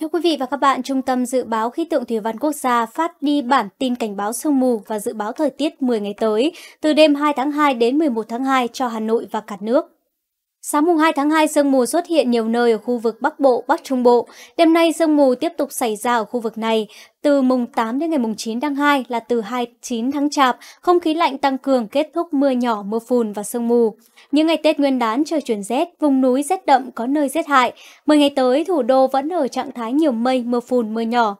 Thưa quý vị và các bạn, Trung tâm Dự báo Khí tượng Thủy văn Quốc gia phát đi bản tin cảnh báo sương mù và dự báo thời tiết 10 ngày tới, từ đêm 2 tháng 2 đến 11 tháng 2 cho Hà Nội và cả nước. Sáng mùng 2 tháng 2, sương mù xuất hiện nhiều nơi ở khu vực Bắc Bộ, Bắc Trung Bộ. Đêm nay sương mù tiếp tục xảy ra ở khu vực này. Từ mùng 8 đến ngày mùng 9 tháng 2 là từ 29 tháng Chạp, không khí lạnh tăng cường kết thúc mưa nhỏ, mưa phùn và sương mù. Những ngày Tết Nguyên đán trời chuyển rét, vùng núi rét đậm có nơi rét hại. Mười ngày tới, thủ đô vẫn ở trạng thái nhiều mây, mưa phùn, mưa nhỏ.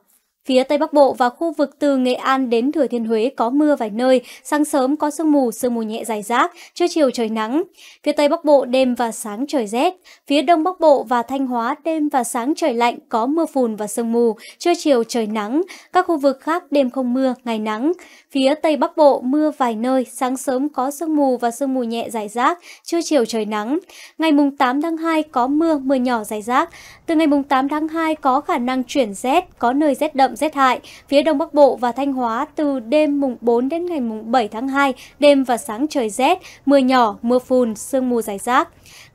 Phía Tây Bắc Bộ và khu vực từ Nghệ An đến Thừa Thiên Huế có mưa vài nơi, sáng sớm có sương mù, sương mù nhẹ dài rác, trưa chiều trời nắng. Phía Tây Bắc Bộ đêm và sáng trời rét, phía Đông Bắc Bộ và Thanh Hóa đêm và sáng trời lạnh có mưa phùn và sương mù, trưa chiều trời nắng. Các khu vực khác đêm không mưa, ngày nắng. Phía Tây Bắc Bộ mưa vài nơi, sáng sớm có sương mù và sương mù nhẹ dài rác, trưa chiều trời nắng. Ngày mùng 8 tháng 2 có mưa, mưa nhỏ dài rác. Từ ngày mùng 8 tháng 2 có khả năng chuyển rét, có nơi rét đậm đậm rét hại. Phía Đông Bắc Bộ và Thanh Hóa từ đêm mùng 4 đến ngày mùng 7 tháng 2, đêm và sáng trời rét, mưa nhỏ, mưa phùn, sương mù dài rác.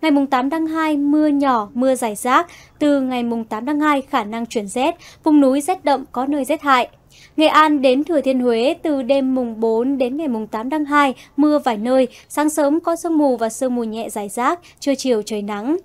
Ngày mùng 8 tháng 2, mưa nhỏ, mưa dài rác. Từ ngày mùng 8 tháng 2, khả năng chuyển rét, vùng núi rét đậm có nơi rét hại. Nghệ An đến Thừa Thiên Huế từ đêm mùng 4 đến ngày mùng 8 tháng 2, mưa vài nơi, sáng sớm có sương mù và sương mù nhẹ dài rác, trưa chiều trời nắng.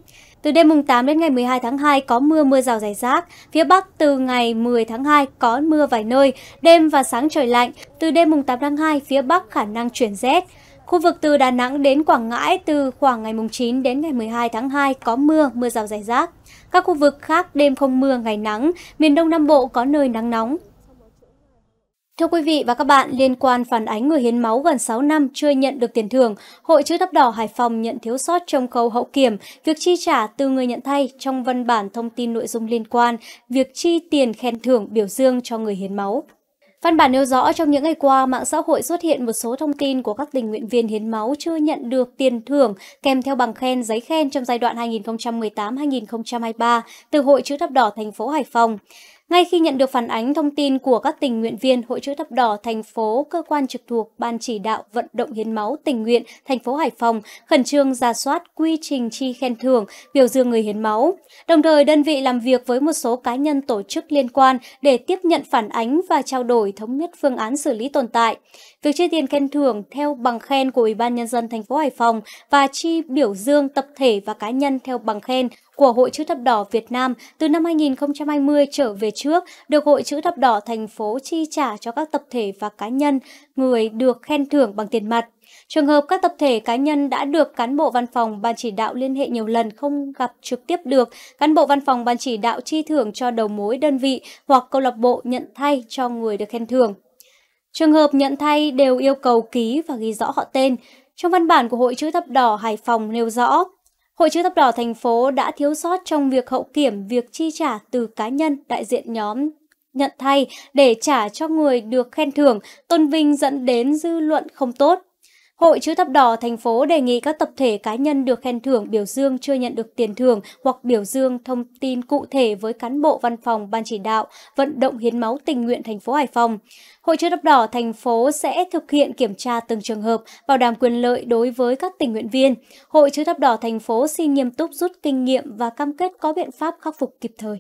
Từ đêm mùng 8 đến ngày 12 tháng 2 có mưa mưa rào rải rác, phía Bắc từ ngày 10 tháng 2 có mưa vài nơi, đêm và sáng trời lạnh, từ đêm mùng 8 tháng 2 phía Bắc khả năng chuyển rét. Khu vực từ Đà Nẵng đến Quảng Ngãi từ khoảng ngày mùng 9 đến ngày 12 tháng 2 có mưa, mưa rào rải rác. Các khu vực khác đêm không mưa, ngày nắng, miền Đông Nam Bộ có nơi nắng nóng. Thưa quý vị và các bạn, liên quan phản ánh người hiến máu gần 6 năm chưa nhận được tiền thưởng, Hội chữ thập đỏ Hải Phòng nhận thiếu sót trong khâu hậu kiểm, việc chi trả từ người nhận thay trong văn bản thông tin nội dung liên quan, việc chi tiền khen thưởng biểu dương cho người hiến máu. Văn bản nêu rõ trong những ngày qua, mạng xã hội xuất hiện một số thông tin của các tình nguyện viên hiến máu chưa nhận được tiền thưởng kèm theo bằng khen, giấy khen trong giai đoạn 2018-2023 từ Hội chữ thập đỏ thành phố Hải Phòng. Ngay khi nhận được phản ánh thông tin của các tình nguyện viên Hội chữ thập đỏ thành phố, cơ quan trực thuộc Ban chỉ đạo vận động hiến máu tình nguyện thành phố Hải Phòng khẩn trương ra soát quy trình chi khen thưởng, biểu dương người hiến máu. Đồng thời, đơn vị làm việc với một số cá nhân tổ chức liên quan để tiếp nhận phản ánh và trao đổi thống nhất phương án xử lý tồn tại. Việc chi tiền khen thưởng theo bằng khen của Ủy ban nhân dân thành phố Hải Phòng và chi biểu dương tập thể và cá nhân theo bằng khen của Hội Chữ Thập Đỏ Việt Nam từ năm 2020 trở về trước được Hội Chữ Thập Đỏ thành phố chi trả cho các tập thể và cá nhân người được khen thưởng bằng tiền mặt. Trường hợp các tập thể cá nhân đã được cán bộ văn phòng ban chỉ đạo liên hệ nhiều lần không gặp trực tiếp được, cán bộ văn phòng ban chỉ đạo chi thưởng cho đầu mối đơn vị hoặc câu lạc bộ nhận thay cho người được khen thưởng. Trường hợp nhận thay đều yêu cầu ký và ghi rõ họ tên. Trong văn bản của Hội Chữ Thập Đỏ Hải Phòng nêu rõ, Hội chữ thập đỏ thành phố đã thiếu sót trong việc hậu kiểm việc chi trả từ cá nhân đại diện nhóm nhận thay để trả cho người được khen thưởng, tôn vinh dẫn đến dư luận không tốt. Hội chữ thập đỏ thành phố đề nghị các tập thể cá nhân được khen thưởng biểu dương chưa nhận được tiền thưởng hoặc biểu dương thông tin cụ thể với cán bộ văn phòng ban chỉ đạo vận động hiến máu tình nguyện thành phố Hải Phòng. Hội chữ thập đỏ thành phố sẽ thực hiện kiểm tra từng trường hợp, bảo đảm quyền lợi đối với các tình nguyện viên. Hội chữ thập đỏ thành phố xin nghiêm túc rút kinh nghiệm và cam kết có biện pháp khắc phục kịp thời.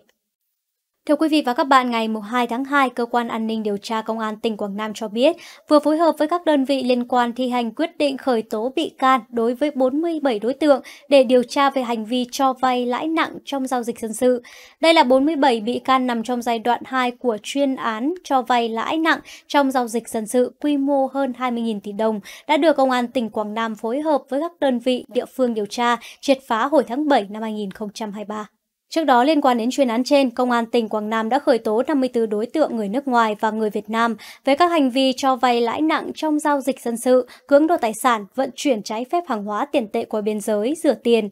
Thưa quý vị và các bạn, ngày 2 tháng 2, Cơ quan An ninh Điều tra Công an tỉnh Quảng Nam cho biết vừa phối hợp với các đơn vị liên quan thi hành quyết định khởi tố bị can đối với 47 đối tượng để điều tra về hành vi cho vay lãi nặng trong giao dịch dân sự. Đây là 47 bị can nằm trong giai đoạn 2 của chuyên án cho vay lãi nặng trong giao dịch dân sự quy mô hơn 20.000 tỷ đồng đã được Công an tỉnh Quảng Nam phối hợp với các đơn vị địa phương điều tra triệt phá hồi tháng 7 năm 2023. Trước đó liên quan đến chuyên án trên, Công an tỉnh Quảng Nam đã khởi tố 54 đối tượng người nước ngoài và người Việt Nam với các hành vi cho vay lãi nặng trong giao dịch dân sự, cưỡng đoạt tài sản, vận chuyển trái phép hàng hóa tiền tệ qua biên giới, rửa tiền.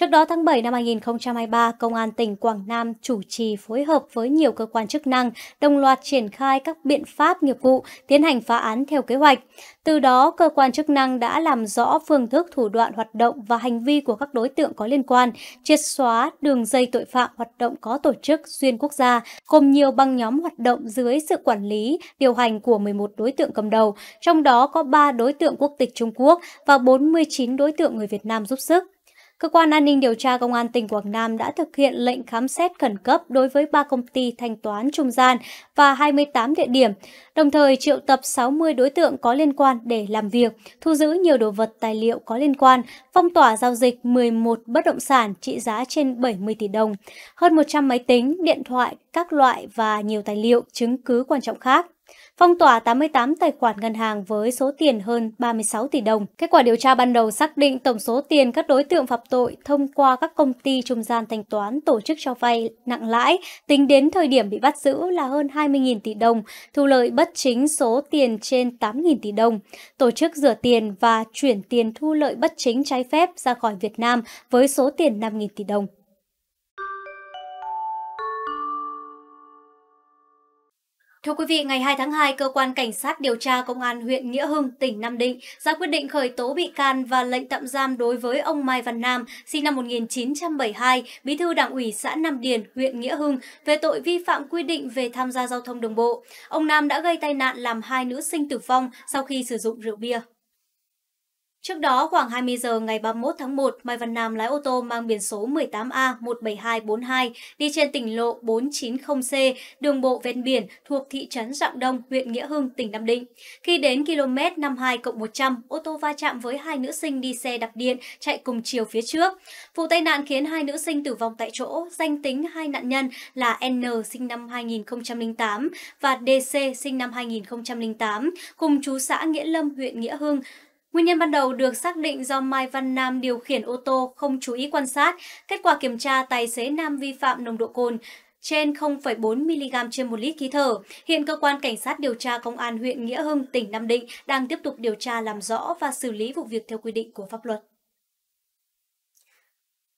Trước đó tháng 7 năm 2023, Công an tỉnh Quảng Nam chủ trì phối hợp với nhiều cơ quan chức năng đồng loạt triển khai các biện pháp nghiệp vụ tiến hành phá án theo kế hoạch. Từ đó, cơ quan chức năng đã làm rõ phương thức thủ đoạn hoạt động và hành vi của các đối tượng có liên quan, triệt xóa đường dây tội phạm hoạt động có tổ chức xuyên quốc gia, gồm nhiều băng nhóm hoạt động dưới sự quản lý, điều hành của 11 đối tượng cầm đầu, trong đó có 3 đối tượng quốc tịch Trung Quốc và 49 đối tượng người Việt Nam giúp sức. Cơ quan an ninh điều tra Công an tỉnh Quảng Nam đã thực hiện lệnh khám xét khẩn cấp đối với 3 công ty thanh toán trung gian và 28 địa điểm, đồng thời triệu tập 60 đối tượng có liên quan để làm việc, thu giữ nhiều đồ vật tài liệu có liên quan, phong tỏa giao dịch 11 bất động sản trị giá trên 70 tỷ đồng, hơn 100 máy tính, điện thoại, các loại và nhiều tài liệu, chứng cứ quan trọng khác phong tỏa 88 tài khoản ngân hàng với số tiền hơn 36 tỷ đồng. Kết quả điều tra ban đầu xác định tổng số tiền các đối tượng phạm tội thông qua các công ty trung gian thanh toán tổ chức cho vay nặng lãi tính đến thời điểm bị bắt giữ là hơn 20.000 tỷ đồng, thu lợi bất chính số tiền trên 8.000 tỷ đồng. Tổ chức rửa tiền và chuyển tiền thu lợi bất chính trái phép ra khỏi Việt Nam với số tiền 5.000 tỷ đồng. Thưa quý vị, ngày 2 tháng 2, Cơ quan Cảnh sát điều tra Công an huyện Nghĩa Hưng, tỉnh Nam Định ra quyết định khởi tố bị can và lệnh tạm giam đối với ông Mai Văn Nam, sinh năm 1972, bí thư đảng ủy xã Nam Điền, huyện Nghĩa Hưng, về tội vi phạm quy định về tham gia giao thông đường bộ. Ông Nam đã gây tai nạn làm hai nữ sinh tử vong sau khi sử dụng rượu bia. Trước đó, khoảng 20 giờ ngày 31 tháng 1, Mai Văn Nam lái ô tô mang biển số 18A17242 đi trên tỉnh lộ 490C, đường bộ ven biển thuộc thị trấn Dạng Đông, huyện Nghĩa Hưng, tỉnh Nam Định. Khi đến km 52 100, ô tô va chạm với hai nữ sinh đi xe đạp điện chạy cùng chiều phía trước. Vụ tai nạn khiến hai nữ sinh tử vong tại chỗ, danh tính hai nạn nhân là N sinh năm 2008 và DC sinh năm 2008, cùng chú xã Nghĩa Lâm, huyện Nghĩa Hưng, Nguyên nhân ban đầu được xác định do Mai Văn Nam điều khiển ô tô không chú ý quan sát. Kết quả kiểm tra tài xế Nam vi phạm nồng độ cồn trên 0,4mg trên 1 lít khí thở. Hiện cơ quan cảnh sát điều tra công an huyện Nghĩa Hưng, tỉnh Nam Định đang tiếp tục điều tra làm rõ và xử lý vụ việc theo quy định của pháp luật.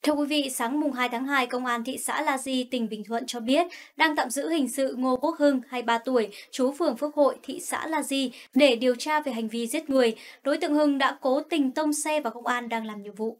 Thưa quý vị, sáng mùng 2 tháng 2, Công an thị xã La Di, tỉnh Bình Thuận cho biết đang tạm giữ hình sự Ngô Quốc Hưng, 23 tuổi, chú phường Phước Hội, thị xã La Di để điều tra về hành vi giết người. Đối tượng Hưng đã cố tình tông xe vào công an đang làm nhiệm vụ.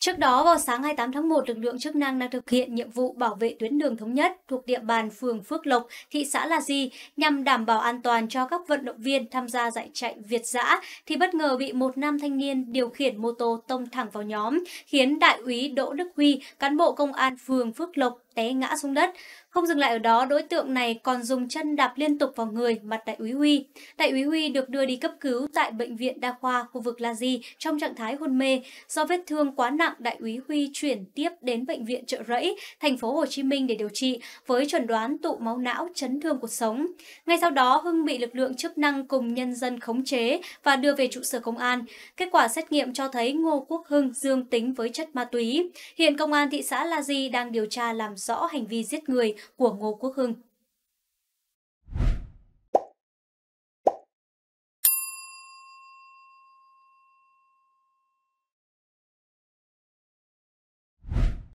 Trước đó, vào sáng 28 tháng 1, lực lượng chức năng đang thực hiện nhiệm vụ bảo vệ tuyến đường thống nhất thuộc địa bàn phường Phước Lộc, thị xã La Di nhằm đảm bảo an toàn cho các vận động viên tham gia giải chạy Việt dã thì bất ngờ bị một nam thanh niên điều khiển mô tô tông thẳng vào nhóm, khiến đại úy Đỗ Đức Huy, cán bộ công an phường Phước Lộc té ngã xuống đất. Không dừng lại ở đó, đối tượng này còn dùng chân đạp liên tục vào người mặt đại úy Huy. Đại úy Huy được đưa đi cấp cứu tại bệnh viện đa khoa khu vực La Di trong trạng thái hôn mê. Do vết thương quá nặng, đại úy Huy chuyển tiếp đến bệnh viện Trợ Rẫy, thành phố Hồ Chí Minh để điều trị với chuẩn đoán tụ máu não chấn thương cuộc sống. Ngay sau đó, Hưng bị lực lượng chức năng cùng nhân dân khống chế và đưa về trụ sở công an. Kết quả xét nghiệm cho thấy Ngô Quốc Hưng dương tính với chất ma túy. Hiện công an thị xã La Di đang điều tra làm rõ hành vi giết người của Ngô Quốc Hưng.